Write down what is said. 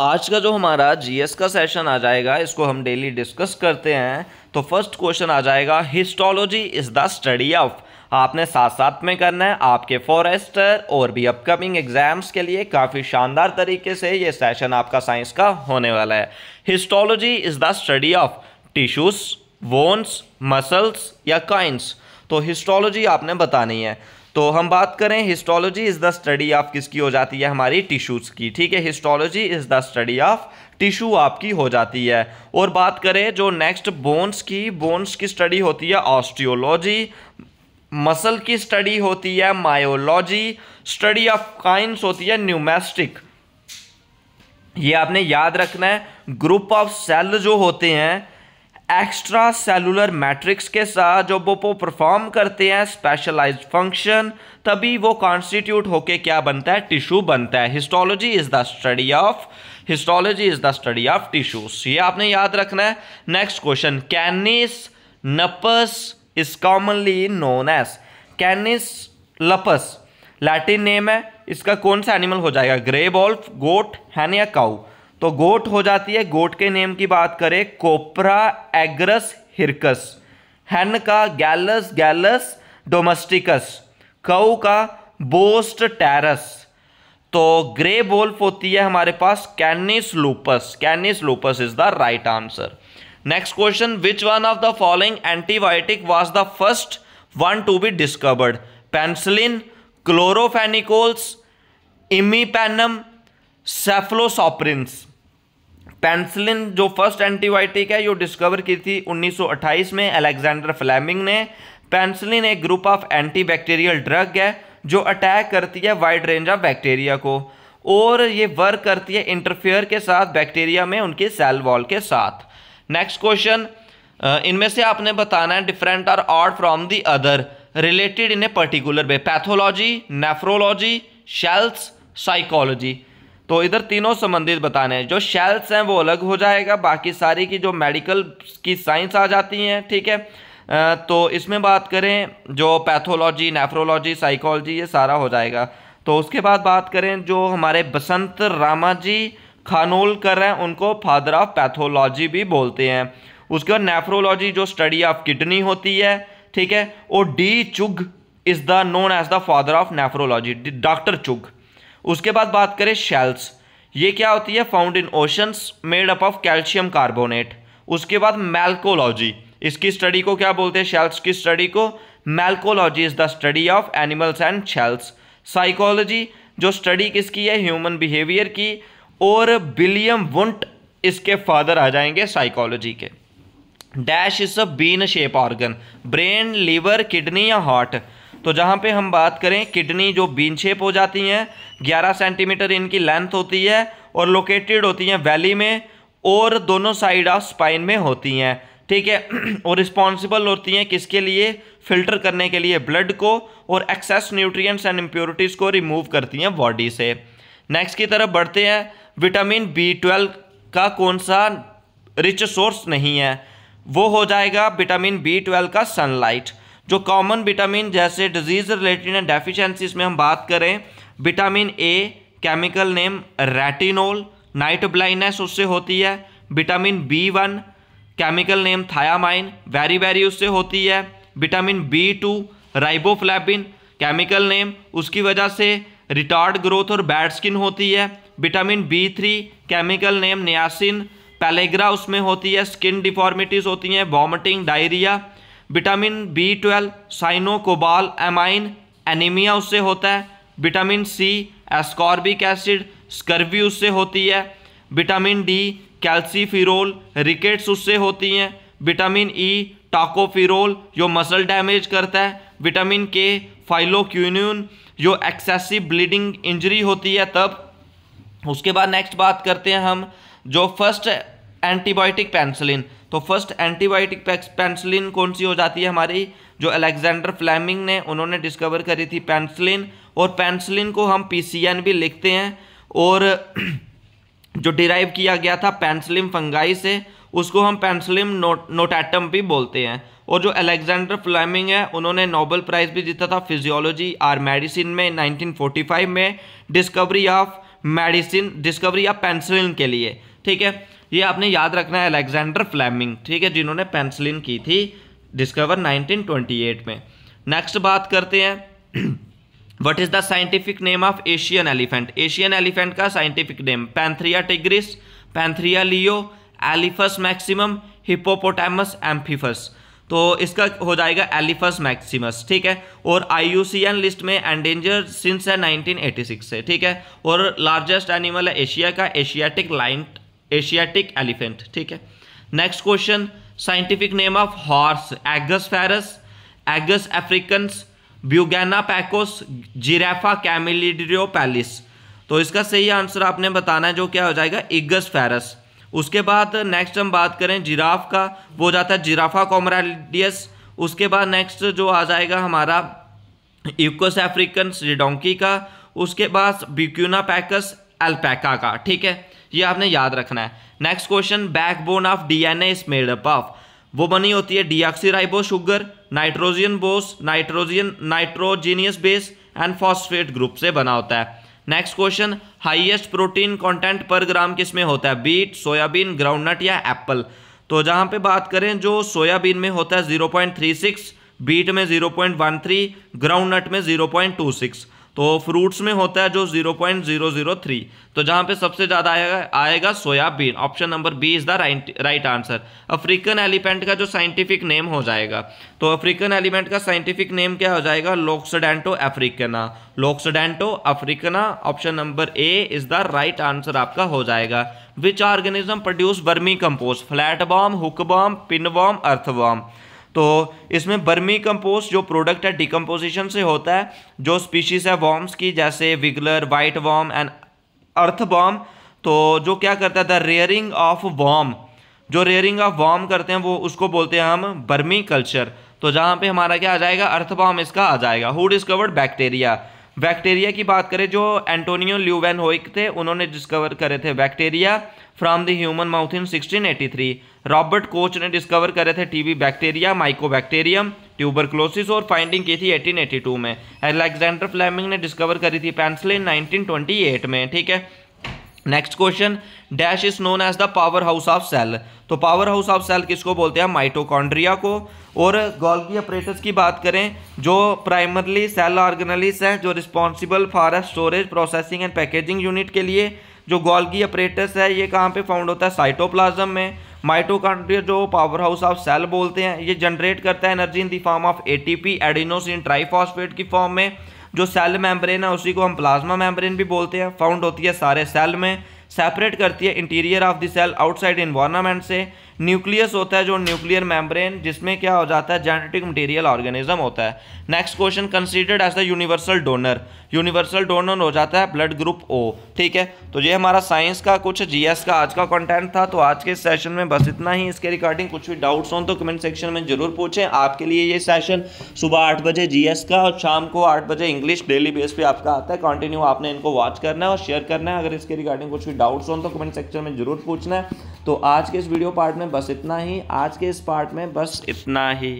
आज का जो हमारा जीएस का सेशन आ जाएगा इसको हम डेली डिस्कस करते हैं तो फर्स्ट क्वेश्चन आ जाएगा histology is the study of आपने साथ साथ में करना है आपके फॉरेस्टर और भी अपकमिंग एग्जाम्स के लिए काफ़ी शानदार तरीके से ये सेशन आपका साइंस का होने वाला है histology is the study of tissues bones muscles या काइंस तो हिस्टोलॉजी आपने बतानी है तो हम बात करें histology is the study of किसकी हो जाती है हमारी टिश्यूज़ की ठीक है histology is the study of tissue आपकी हो जाती है और बात करें जो नेक्स्ट बोन्स की बोन्स की स्टडी होती है ऑस्टियोलॉजी मसल की स्टडी होती है मायोलॉजी स्टडी ऑफ काइंस होती है न्यूमेस्टिक ये आपने याद रखना है ग्रुप ऑफ सेल जो होते हैं एक्स्ट्रा सेलुलर मैट्रिक्स के साथ जब वो परफॉर्म करते हैं स्पेशलाइज्ड फंक्शन तभी वो कॉन्स्टिट्यूट होके क्या बनता है टिश्यू बनता है histology is the study of histology is the study of tissues ये आपने याद रखना है next question canis lupus is commonly known as canis lupus Latin name है इसका कौन सा एनिमल हो जाएगा ग्रे बॉल्फ गोट हैन या काऊ तो गोट हो जाती है गोट के नेम की बात करें कोपरा एग्रस हिरकस हैन का गैलस गैलस डोमेस्टिकस कऊ का बोस्ट टेरस तो ग्रे बोल्फ होती है हमारे पास canis lupus canis lupus is the right answer next question which one of the following antibiotic was the first one to be discovered penicillin chloramphenicols imipenem cephalosporins penicillin जो first antibiotic है जो discover की थी 1928 में Alexander Fleming ने penicillin एक group of antibacterial drug है जो अटैक करती है वाइड रेंज ऑफ बैक्टीरिया को और ये वर्क करती है इंटरफेयर के साथ बैक्टीरिया में उनके सेल वॉल के साथ नेक्स्ट क्वेश्चन इनमें से आपने बताना है different are art from the other related in a particular way pathology nephrology shells psychology तो इधर तीनों संबंधित बताने हैं जो शेल्स हैं वो अलग हो जाएगा बाकी सारी की जो मेडिकल की साइंस आ जाती हैं ठीक है तो इसमें बात करें जो पैथोलॉजी नेफ्रोलॉजी साइकोलॉजी ये सारा हो जाएगा तो उसके बाद बात करें जो हमारे बसंत रामा जी खानोलकर हैं उनको फादर ऑफ पैथोलॉजी भी बोलते हैं उसके बाद नेफ्रोलॉजी जो स्टडी ऑफ किडनी होती है ठीक है और D Chugh is the known as the father of nephrology doctor Chugh उसके बाद बात करें शेल्स ये क्या होती है found in oceans made up of calcium carbonate उसके बाद मेल्कोलॉजी इसकी स्टडी को क्या बोलते हैं शेल्स की स्टडी को malacology is the study of animals and shells psychology जो स्टडी किसकी है ह्यूमन बिहेवियर की और बिलियम वुंट इसके फादर आ जाएंगे साइकोलॉजी के dash is a bean shape organ brain liver kidney या हार्ट तो जहाँ पे हम बात करें किडनी जो बीन शेप हो जाती हैं 11 सेंटीमीटर इनकी लेंथ होती है और लोकेटेड होती हैं वैली में और दोनों साइड ऑफ स्पाइन में होती हैं ठीक है और रिस्पॉन्सिबल होती हैं किसके लिए फिल्टर करने के लिए ब्लड को और एक्सेस न्यूट्रिएंट्स एंड इम्प्योरिटीज़ को रिमूव करती हैं बॉडी से नेक्स्ट की तरफ बढ़ते हैं विटामिन बी ट्वेल्व का कौन सा रिच सोर्स नहीं है वो हो जाएगा विटामिन बी ट्वेल्व का सनलाइट जो कॉमन विटामिन जैसे डिजीज़ रिलेटेड एंड डेफिशिएंसीज में हम बात करें vitamin A chemical name retinol night blindness उससे होती है vitamin B one chemical name thiamine वेरी वेरी उससे होती है vitamin B two riboflavin chemical name उसकी वजह से रिटार्ड ग्रोथ और बैड स्किन होती है vitamin B three chemical name niacin pellagra उसमें होती है स्किन डिफॉर्मिटीज़ होती हैं vomiting diarrhoea vitamin B twelve cyanocobalamin anaemia उससे होता है vitamin C ascorbic acid scurvy उससे होती है विटामिन डी कैल्सीफिरोल रिकेट्स उससे होती हैं विटामिन ई e, टाकोफिरोल जो मसल डैमेज करता है विटामिन के फाइलोक्यून जो एक्सेसिव ब्लीडिंग इंजरी होती है तब उसके बाद नेक्स्ट बात करते हैं हम जो फर्स्ट एंटीबायोटिक पेंसिलिन तो फर्स्ट एंटीबायोटिक पेंसिलिन कौन सी हो जाती है हमारी जो अलेक्जेंडर फ्लैमिंग ने उन्होंने डिस्कवर करी थी पेंसिलिन और पेंसिलिन को हम पी भी लिखते हैं और जो डिराइव किया गया था पेंसिलिन फंगाई से उसको हम पेंसिलिन नोट नोटैटम भी बोलते हैं और जो अलेक्जेंडर फ्लैमिंग है उन्होंने नोबल प्राइज़ भी जीता था फिजियोलॉजी आर मेडिसिन में 1945 में discovery of medicine discovery of penicillin के लिए ठीक है ये आपने याद रखना है अलेक्जेंडर फ्लैमिंग ठीक है जिन्होंने पेंसिलिन की थी डिस्कवर 1928 में नेक्स्ट बात करते हैं what is the scientific name of Asian elephant Asian elephant का scientific name Panthera tigris Panthera leo Elephas maximum hippopotamus amphibius तो इसका हो जाएगा एलिफस मैक्सिमस ठीक है और आईयूसीएन लिस्ट में एंडेंजर सिंस है 1986 से ठीक है और लार्जेस्ट एनिमल है एशिया का एशियाटिक लाइन एशियाटिक एलिफेंट ठीक है next question scientific name of horse Equus ferus Equus africanus Vicugna pacos Giraffa कैमिलिडियो palace तो इसका सही आंसर आपने बताना है जो क्या हो जाएगा इगस फेरस उसके बाद नेक्स्ट हम बात करें जिराफ का वो हो जाता है जिराफा कॉमराडियस उसके बाद नेक्स्ट जो आ जाएगा हमारा इकोस एफ्रीकन रिडोंकी का उसके बाद बिक्यूना पैकस एल्पैका का ठीक है ये आपने याद रखना है next question backbone of DNA is made up of वो बनी होती है deoxyribo sugar nitrogen base nitrogen nitrogenous base and phosphate group से बना होता है next question highest protein content per gram किस में होता है बीट सोयाबीन ग्राउंडनट या एप्पल तो जहाँ पे बात करें जो सोयाबीन में होता है 0.36 बीट में 0.13 ग्राउंडनट में 0.26 तो फ्रूट्स में होता है जो 0.003 तो जहां पे सबसे ज़्यादा आएगा आएगा soybean option number B is the right right answer African elephant का जो साइंटिफिक नेम हो जाएगा तो अफ्रीकन एलिफेंट का साइंटिफिक नेम क्या हो जाएगा Loxodonta africana Loxodonta africana option number A is the right answer आपका हो जाएगा which organism produce vermicompost flatworm hookworm pinworm worm तो इसमें बर्मी कंपोस्ट जो प्रोडक्ट है डिकम्पोजिशन से होता है जो स्पीशीज है वॉम्स की जैसे wiggler white worm and earthworm तो जो क्या करता है द रेयरिंग ऑफ वॉम जो रेयरिंग ऑफ वॉम करते हैं वो उसको बोलते हैं हम बर्मी कल्चर तो जहाँ पे हमारा क्या आ जाएगा अर्थ वॉम इसका आ जाएगा हु डिस्कवर्ड बैक्टीरिया बैक्टीरिया की बात करें जो एंटोनियो ल्यूवेन होइक थे उन्होंने डिस्कवर करे थे bacteria from the human mouth in 1683 Robert Koch ने डिस्कवर करे थे टीबी बैक्टीरिया माइकोबैक्टीरियम ट्यूबरक्लोसिस और फाइंडिंग की थी 1882 में एलेक्जेंडर फ्लेमिंग ने डिस्कवर करी थी पेंसिलिन 1928 में ठीक है next question dash is known as the powerhouse of cell तो पावर हाउस ऑफ सेल किसको बोलते हैं माइटोकॉन्ड्रिया को और गोल्गी ऑपरेटर्स की बात करें जो प्राइमरली सेल ऑर्गेनलिस हैं जो responsible for storage processing and packaging unit के लिए जो गोल्गी अपरेटस है ये कहाँ पे फाउंड होता है साइटोप्लाज्म में माइटोकॉन्ड्रिया जो पावर हाउस ऑफ सेल बोलते हैं ये जनरेट करता है energy in the form of ATP adenosine triphosphate की फॉर्म में जो सेल मेम्ब्रेन है उसी को हम प्लाज्मा मेम्ब्रेन भी बोलते हैं फाउंड होती है सारे सेल में सेपरेट करती है interior of the cell outside environment से न्यूक्लियस होता है जो न्यूक्लियर मेम्ब्रेन जिसमें क्या हो जाता है जेनेटिक मटेरियल ऑर्गेनिज्म होता है next question considered as the universal donor universal donor हो जाता है ब्लड ग्रुप ओ ठीक है तो ये हमारा साइंस का कुछ जीएस का आज का कंटेंट था तो आज के सेशन में बस इतना ही इसके रिगार्डिंग कुछ भी डाउट्स हों तो कमेंट सेक्शन में जरूर पूछें आपके लिए ये सेशन सुबह आठ बजे जीएस का और शाम को आठ बजे इंग्लिश डेली बेस पे आपका आता है कंटिन्यू आपने इनको वॉच करना है और शेयर करना है अगर इसके रिगार्डिंग कुछ भी डाउट्स हों तो कमेंट सेक्शन में जरूर पूछना है तो आज के इस वीडियो पार्ट में बस इतना ही आज के इस पार्ट में बस इतना ही